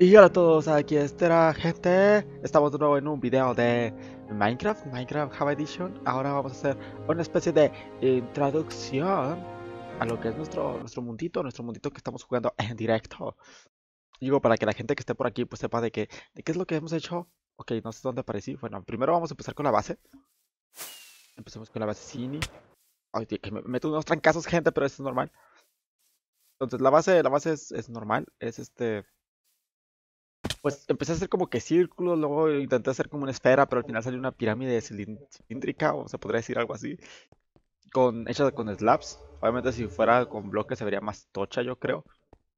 Y hola a todos, aquí la gente. Estamos de nuevo en un video de Minecraft, Minecraft Java Edition. Ahora vamos a hacer una especie de introducción a lo que es nuestro, nuestro mundito, nuestro mundito que estamos jugando en directo. Digo, para que la gente que esté por aquí pues sepa de, que, qué es lo que hemos hecho. Ok, no sé dónde aparecí. Bueno, primero vamos a empezar con la base. Empecemos con la base Cini. Ay, que me meto unos trancazos, gente, pero eso es normal. Entonces, la base, la base es, es normal. Es este pues empecé a hacer como que círculos, luego intenté hacer como una esfera, pero al final salió una pirámide cilíndrica, o se podría decir algo así, con, hecha con slabs. Obviamente si fuera con bloques se vería más tocha, yo creo.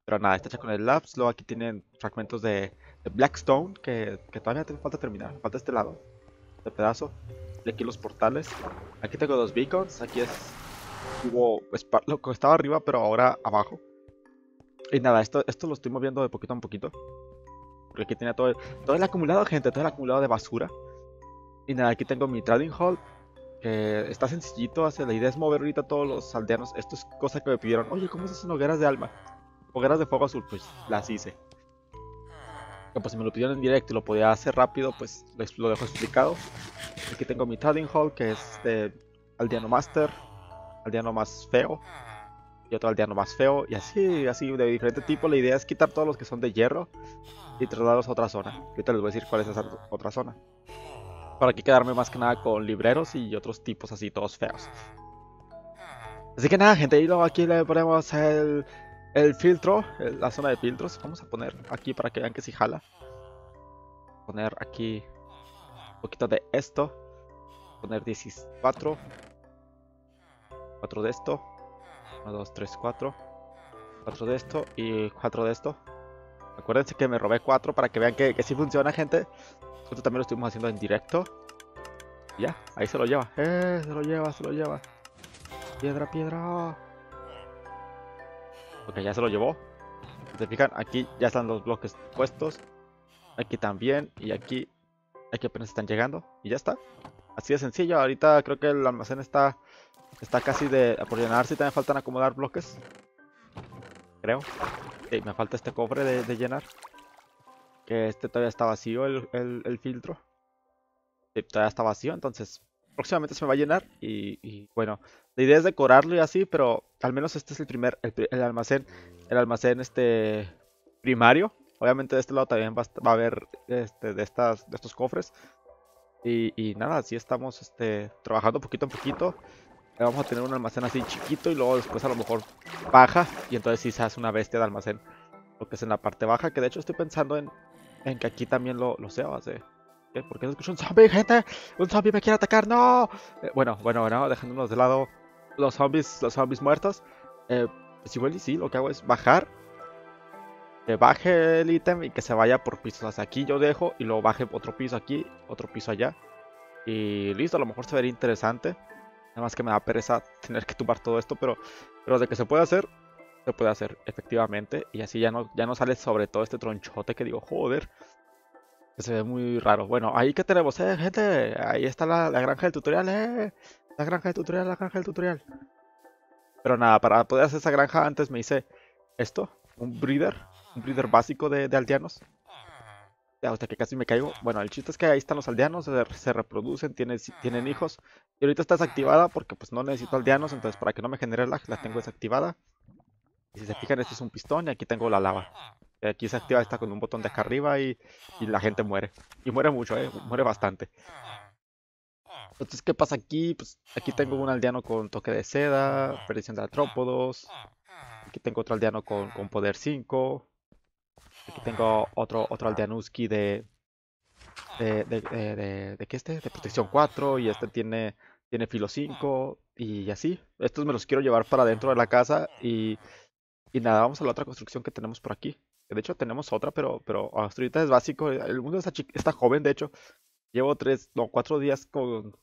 Pero nada, está hecha con slabs. Luego aquí tienen fragmentos de, Blackstone, que, que todavía falta terminar, falta este lado, este pedazo. Y aquí los portales. Aquí tengo dos beacons, aquí es... Hubo lo que estaba arriba, pero ahora abajo. Y nada, esto, esto lo estoy moviendo de poquito a poquito. Porque aquí tenía todo, todo el acumulado, gente, todo el acumulado de basura. Y nada, aquí tengo mi trading hall. Que está sencillito, hace, la idea es mover ahorita todos los aldeanos. Esto es cosa que me pidieron. Oye, ¿cómo se hacen hogueras de alma? Hogueras de fuego azul, pues las hice. Que pues si me lo pidieron en directo y lo podía hacer rápido, pues lo dejo explicado. Aquí tengo mi trading hall, que es de aldeano master, aldeano más feo y otro aldeano más feo. Y así, así de diferente tipo. La idea es quitar todos los que son de hierro y trasladarlos a otra zona. Ahorita les voy a decir cuál es esa otra zona. Para aquí quedarme más que nada con libreros y otros tipos así todos feos. Así que nada, gente, y luego aquí le ponemos el, filtro, la zona de filtros. Vamos a poner aquí para que vean que si jala. Poner aquí un poquito de esto. Poner 14. 4 de esto. 1, 2, 3, 4. 4 de esto y 4 de esto. Acuérdense que me robé cuatro para que vean que, que sí funciona, gente. Nosotros también lo estuvimos haciendo en directo. ya, ahí se lo lleva. Eh, se lo lleva, se lo lleva. Piedra, piedra. Ok, ya se lo llevó. Si te fijan, aquí ya están los bloques puestos. Aquí también. Y aquí, aquí apenas están llegando. Y ya está. Así de sencillo. Ahorita creo que el almacén está, está casi de, por llenarse. Y también faltan acomodar bloques. Creo me falta este cofre de, llenar. Que este todavía está vacío, el, filtro. todavía está vacío, entonces próximamente se me va a llenar. Y, bueno, la idea es decorarlo y así, pero al menos este es el primer, el, almacén, el almacén este primario. Obviamente de este lado también va, a haber este, de, estas, de estos cofres. Y, nada, así estamos este, trabajando poquito a poquito. Eh, vamos a tener un almacén así chiquito y luego después a lo mejor baja y entonces sí se hace una bestia de almacén. Lo que es en la parte baja, que de hecho estoy pensando en, que aquí también lo, sea ¿Por qué no escucho un zombie, gente? ¡Un zombie me quiere atacar! ¡No! Eh, bueno, bueno, bueno, dejándonos de lado los zombies, los zombies muertos. Eh, pues igual y sí, lo que hago es bajar. Que baje el ítem y que se vaya por pisos. Hasta aquí yo dejo y luego baje otro piso aquí, otro piso allá. Y listo, a lo mejor se vería interesante más que me da pereza tener que tumbar todo esto, pero, pero de que se puede hacer, se puede hacer efectivamente. Y así ya no, ya no sale sobre todo este tronchote que digo, joder, que se ve muy raro. Bueno, ahí que tenemos, eh, gente. Ahí está la, granja del tutorial, eh. La granja del tutorial, la granja del tutorial. Pero nada, para poder hacer esa granja antes me hice esto, un breeder, un breeder básico de aldeanos hasta que casi me caigo. Bueno, el chiste es que ahí están los aldeanos, se, reproducen, tienen, tienen hijos. Y ahorita está desactivada porque pues no necesito aldeanos, entonces para que no me genere lag la tengo desactivada. Y si se fijan, esto es un pistón y aquí tengo la lava. aquí se activa esta con un botón de acá arriba y, la gente muere. Y muere mucho, eh, muere bastante. Entonces, ¿qué pasa aquí? Pues aquí tengo un aldeano con toque de seda, perdición de atrópodos. Aquí tengo otro aldeano con, con poder 5. Aquí tengo otro, otro aldeanuski de de, de, este, de protección 4 y este tiene, tiene filo 5 y así. Estos me los quiero llevar para dentro de la casa y, y nada, vamos a la otra construcción que tenemos por aquí. De hecho tenemos otra, pero, pero ahorita es básico. El mundo está, joven, de hecho. Llevo tres no, 4 días con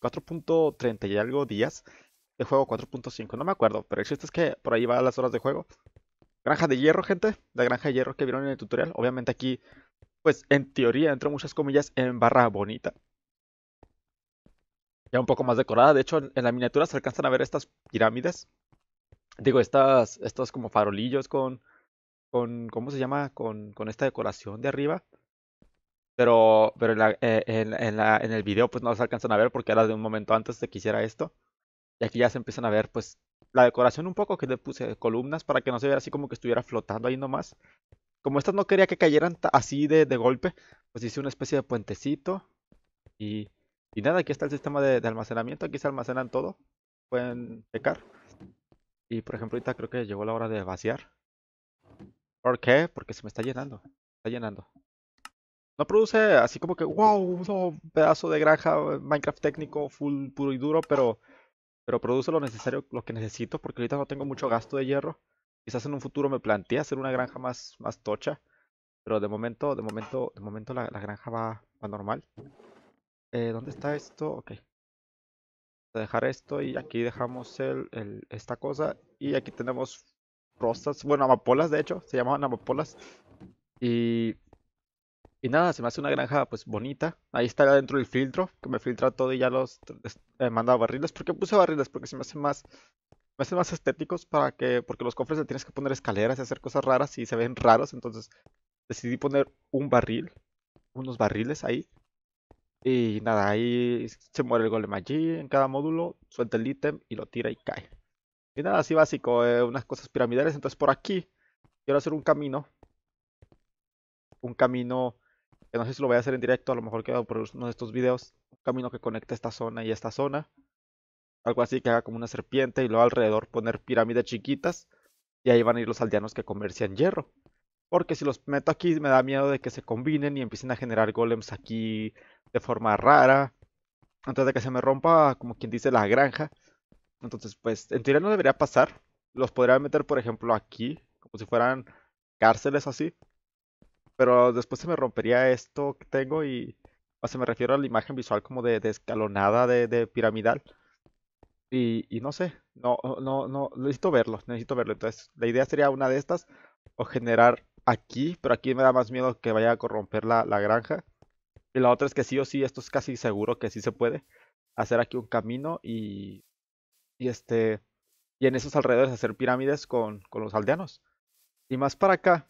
4.30 y algo días de juego 4.5, no me acuerdo, pero el chiste es que por ahí va las horas de juego. Granja de hierro, gente. La granja de hierro que vieron en el tutorial. Obviamente aquí, pues en teoría, entre muchas comillas, en barra bonita. Ya un poco más decorada. De hecho, en, la miniatura se alcanzan a ver estas pirámides. Digo, estas, estos como farolillos con, con ¿cómo se llama? Con, con esta decoración de arriba. Pero, pero en, la, eh, en, el video pues no se alcanzan a ver porque era de un momento antes de que hiciera esto aquí ya se empiezan a ver pues la decoración un poco que le puse columnas para que no se viera así como que estuviera flotando ahí nomás. Como estas no quería que cayeran así de, golpe, pues hice una especie de puentecito. Y, y nada, aquí está el sistema de, almacenamiento, aquí se almacenan todo. Pueden pecar. Y por ejemplo ahorita creo que llegó la hora de vaciar. ¿Por qué? Porque se me está llenando. Está llenando. No produce así como que, wow, un pedazo de granja, Minecraft técnico, full, puro y duro, pero pero produce lo necesario, lo que necesito, porque ahorita no tengo mucho gasto de hierro. Quizás en un futuro me planteé hacer una granja más, más tocha, pero de momento, de momento, de momento la, granja va, va normal. Eh, ¿Dónde está esto? Ok. Voy a dejar esto y aquí dejamos el, esta cosa y aquí tenemos rosas, bueno, amapolas de hecho, se llamaban amapolas. Y y nada, se me hace una granja pues bonita. Ahí está adentro el filtro, que me filtra todo y ya los he eh, mandado barriles. ¿Por qué puse barriles? Porque se me hace más me hacen más estéticos para que porque los cofres le tienes que poner escaleras y hacer cosas raras y se ven raros entonces decidí poner un barril unos barriles ahí y nada ahí se muere el golem allí en cada módulo suelta el ítem y lo tira y cae y nada así básico eh, unas cosas piramidales entonces por aquí quiero hacer un camino un camino que no sé si lo voy a hacer en directo, a lo mejor quedo por uno de estos videos, un camino que conecte esta zona y esta zona. Algo así que haga como una serpiente y luego alrededor poner pirámides chiquitas y ahí van a ir los aldeanos que comercian hierro. Porque si los meto aquí me da miedo de que se combinen y empiecen a generar golems aquí de forma rara. Antes de que se me rompa, como quien dice, la granja. Entonces, pues, en teoría no debería pasar. Los podría meter, por ejemplo, aquí, como si fueran cárceles así pero después se me rompería esto que tengo y, se me refiero a la imagen visual como de, escalonada, de, piramidal. Y, no sé, no, no, no, necesito verlo, necesito verlo. Entonces, la idea sería una de estas, o generar aquí, pero aquí me da más miedo que vaya a corromper la, granja. Y la otra es que sí o sí, esto es casi seguro que sí se puede hacer aquí un camino y, y este y en esos alrededores hacer pirámides con, con los aldeanos. Y más para acá,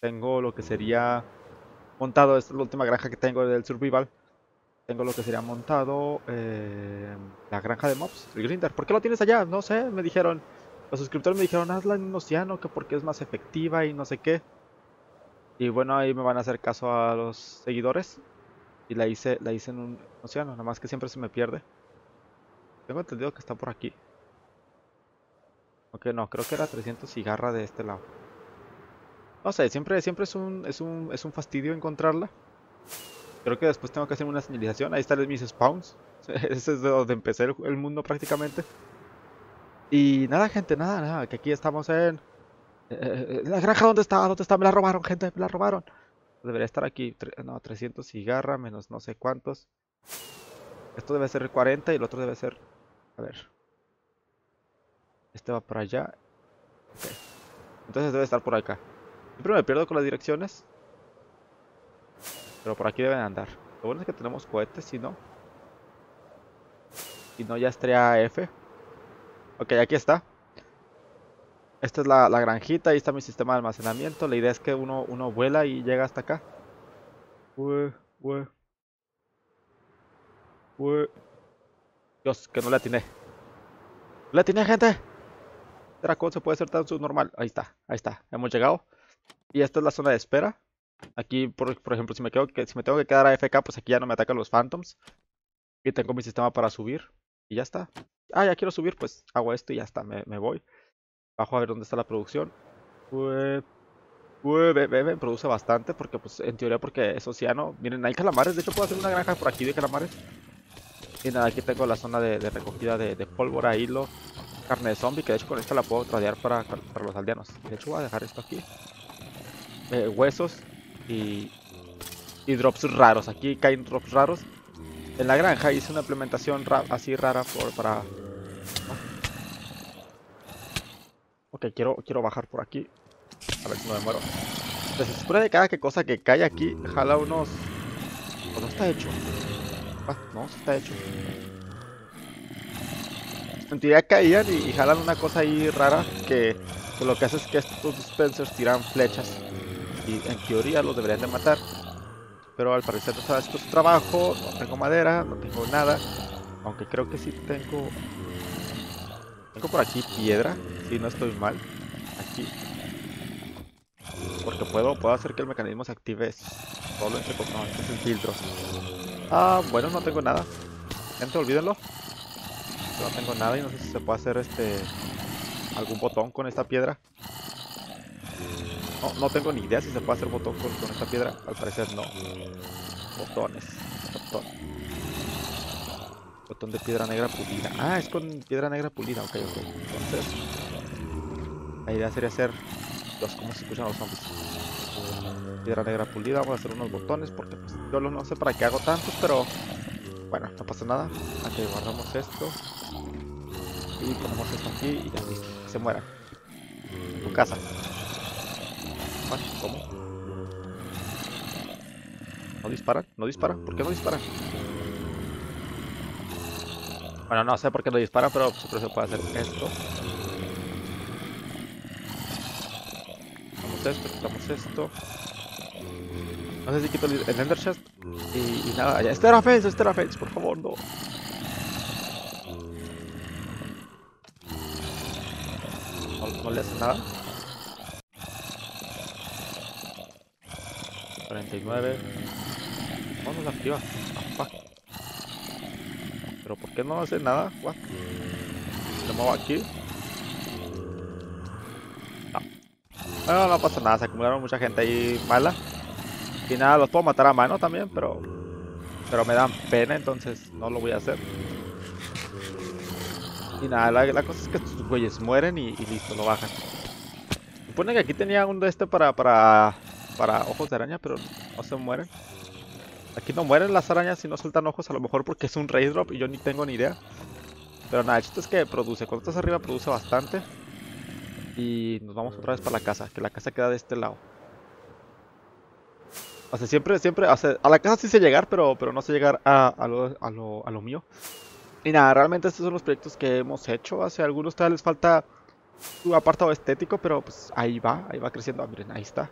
tengo lo que sería montado, esta es la última granja que tengo del survival. Tengo lo que sería montado eh, la granja de mobs, el grinder. ¿Por qué lo tienes allá? No sé, me dijeron. Los suscriptores me dijeron, hazla en un océano, que porque es más efectiva y no sé qué. Y bueno, ahí me van a hacer caso a los seguidores. Y la hice, la hice en un océano, nada más que siempre se me pierde. Tengo entendido que está por aquí. Aunque no, creo que era 300 cigarra de este lado. No sé, siempre, siempre es un, es un, es un fastidio encontrarla. Creo que después tengo que hacer una señalización. Ahí están mis spawns. Ese es de donde empecé el, mundo prácticamente. Y nada, gente, nada, nada. Que aquí estamos en... Eh, la granja, ¿dónde está? ¿Dónde está? Me la robaron, gente, me la robaron. Debería estar aquí. No, 300 cigarra menos no sé cuántos. Esto debe ser 40 y el otro debe ser... A ver. Este va para allá. Entonces debe estar por acá. Siempre me pierdo con las direcciones. Pero por aquí deben andar. Lo bueno es que tenemos cohetes, si no. Si no, ya estrella F. Ok, aquí está. Esta es la, granjita, ahí está mi sistema de almacenamiento. La idea es que uno, uno vuela y llega hasta acá. Dios, que no la atiné. ¡La atiné, gente! Dracón se puede ser tan subnormal. Ahí está, ahí está. Hemos llegado. Y esta es la zona de espera. Aquí, por, por ejemplo, si me, quedo, que, si me tengo que quedar a FK, pues aquí ya no me atacan los Phantoms. Y tengo mi sistema para subir. Y ya está. Ah, ya quiero subir, pues hago esto y ya está, me, me voy. Bajo a ver dónde está la producción. produce bastante porque, pues, en teoría porque es océano. Miren, hay calamares. De hecho, puedo hacer una granja por aquí de calamares. Y nada, aquí tengo la zona de, recogida de, pólvora, hilo, carne de zombie. Que de hecho con esta la puedo tradear para, para los aldeanos. De hecho, voy a dejar esto aquí. Eh, huesos y, drops raros. Aquí caen drops raros. En la granja hice una implementación así rara por, para... Ok, quiero, quiero bajar por aquí. A ver si no me muero. después pues se de cada que cosa que cae aquí, jala unos... Pues no está hecho? Ah, no, está hecho. En teoría caían y, jalan una cosa ahí rara que lo que hace es que estos dispensers tiran flechas en teoría los deberían de matar. Pero al parecer no sabes que es trabajo, no tengo madera, no tengo nada. Aunque creo que sí tengo... Tengo por aquí piedra, si no estoy mal. Aquí. Porque puedo, puedo hacer que el mecanismo se active solo entre es el filtros. Ah, bueno, no tengo nada. Gente olvídenlo. No tengo nada y no sé si se puede hacer este algún botón con esta piedra. No, no tengo ni idea si se puede hacer botón con, esta piedra. Al parecer no. Botones. Botón. Botón de piedra negra pulida. Ah, es con piedra negra pulida. Ok, ok. Entonces, la idea sería hacer los cómo se escuchan los zombies. Piedra negra pulida. Vamos a hacer unos botones porque pues, yo no sé para qué hago tantos, pero bueno, no pasa nada. Aquí guardamos esto. Y ponemos esto aquí y ya listo. Que se muera. En tu casa. ¿cómo? ¿No dispara? ¿No dispara? ¿Por qué no dispara? Bueno, no sé por qué no dispara pero se puede hacer esto. Quitamos esto, quitamos esto. No sé si quito el Ender Chest. Y, nada, ya. Este era Fence, este era por favor, no. No, no le hace nada. Vamos a activar. Pero ¿por qué no hace nada? ¿Se aquí? No. Bueno, no pasa nada. Se acumularon mucha gente ahí mala. Y nada, los puedo matar a mano también, pero... Pero me dan pena, entonces no lo voy a hacer. Y nada, la, cosa es que estos güeyes mueren y, listo, lo bajan. Supone que aquí tenía uno de este para, para para ojos de araña, pero no se mueren. Aquí no mueren las arañas si no sueltan ojos, a lo mejor porque es un raid drop y yo ni tengo ni idea. Pero nada, el chiste es que produce. Cuando estás arriba produce bastante. Y nos vamos otra vez para la casa, que la casa queda de este lado. O sea, siempre, siempre, hace a la casa sí sé llegar, pero, pero no sé llegar a, lo, mío. Y nada, realmente estos son los proyectos que hemos hecho. Hace algunos todavía les falta Un apartado estético, pero pues ahí va, ahí va creciendo. Ah, miren, ahí está.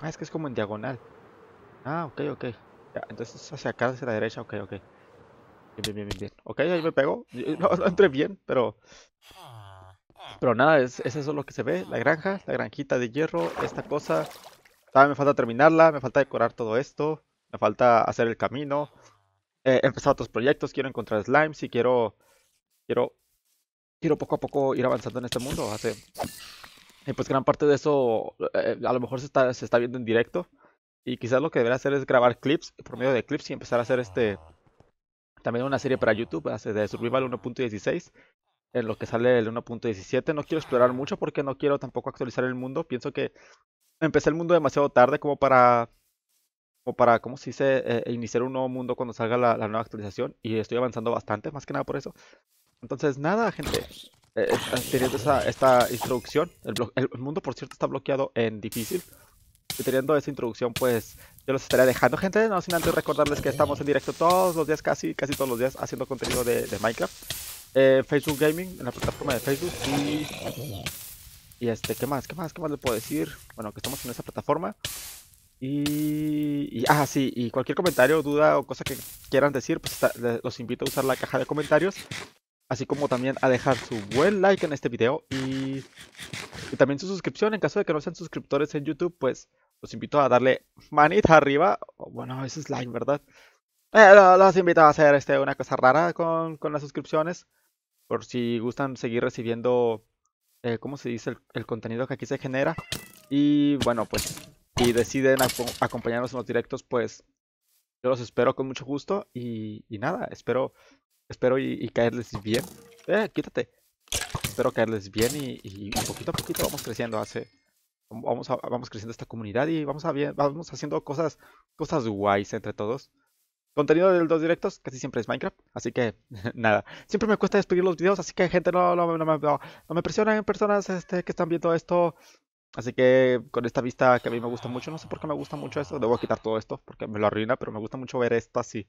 Ah, es que es como en diagonal. Ah, ok, ok. Ya, entonces hacia acá, hacia la derecha, ok, ok. Bien, bien, bien, bien. Ok, ahí me pego. No, entré bien, pero... Pero nada, es, es, lo que se ve. La granja, la granjita de hierro, esta cosa. Todavía me falta terminarla, me falta decorar todo esto. Me falta hacer el camino. he empezado otros proyectos, quiero encontrar slimes y quiero... Quiero... Quiero poco a poco ir avanzando en este mundo. Hace y pues gran parte de eso eh, a lo mejor se está, se viendo en directo. Y quizás lo que debería hacer es grabar clips por medio de clips y empezar a hacer este también una serie para YouTube de Survival 1.16 en lo que sale el 1.17. No quiero explorar mucho porque no quiero tampoco actualizar el mundo. Pienso que empecé el mundo demasiado tarde como para, como para, ¿cómo se eh, eh, iniciar un nuevo mundo cuando salga la, la nueva actualización. Y estoy avanzando bastante, más que nada por eso. Entonces, nada, gente. Eh, teniendo esa, esta introducción, el, mundo por cierto está bloqueado en difícil. Y teniendo esa introducción, pues yo los estaré dejando, gente. No sin antes recordarles que estamos en directo todos los días, casi, casi todos los días, haciendo contenido de, Minecraft. Eh, Facebook Gaming, en la plataforma de Facebook. Y, y este, ¿qué más? ¿Qué más? ¿Qué más le puedo decir? Bueno, que estamos en esa plataforma. Y, y, ah, sí, y cualquier comentario, duda o cosa que quieran decir, pues los invito a usar la caja de comentarios así como también a dejar su buen like en este video y, también su suscripción. En caso de que no sean suscriptores en YouTube, pues los invito a darle manita arriba, bueno, ese es like, ¿verdad? Eh, los invito a hacer este, una cosa rara con, las suscripciones, por si gustan seguir recibiendo, eh, ¿cómo se dice?, el, contenido que aquí se genera. Y bueno, pues si deciden acompañarnos en los directos, pues yo los espero con mucho gusto y nada, espero Espero y, caerles bien. Eh, quítate. Espero caerles bien y, poquito a poquito vamos creciendo. vamos, vamos creciendo esta comunidad y vamos, a vamos haciendo cosas, cosas guays entre todos. Contenido de los directos casi siempre es Minecraft, así que nada. Siempre me cuesta despedir los videos, así que gente, no, no, no, no me presionen personas este, que están viendo esto. Así que con esta vista que a mí me gusta mucho, no sé por qué me gusta mucho esto, debo quitar todo esto porque me lo arruina, pero me gusta mucho ver esto así.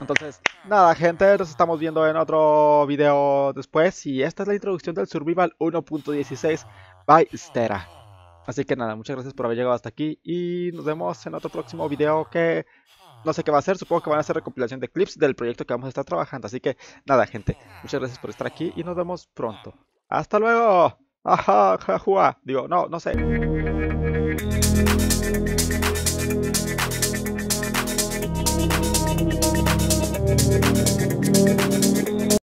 Entonces, nada, gente, nos estamos viendo en otro video después. Y esta es la introducción del Survival 1.16 by Stera. Así que nada, muchas gracias por haber llegado hasta aquí. Y nos vemos en otro próximo video que no sé qué va a ser. Supongo que van a ser recopilación de clips del proyecto que vamos a estar trabajando. Así que nada, gente, muchas gracias por estar aquí y nos vemos pronto. ¡Hasta luego! ¡Ajá! ¡Jajua! Digo, no, no sé.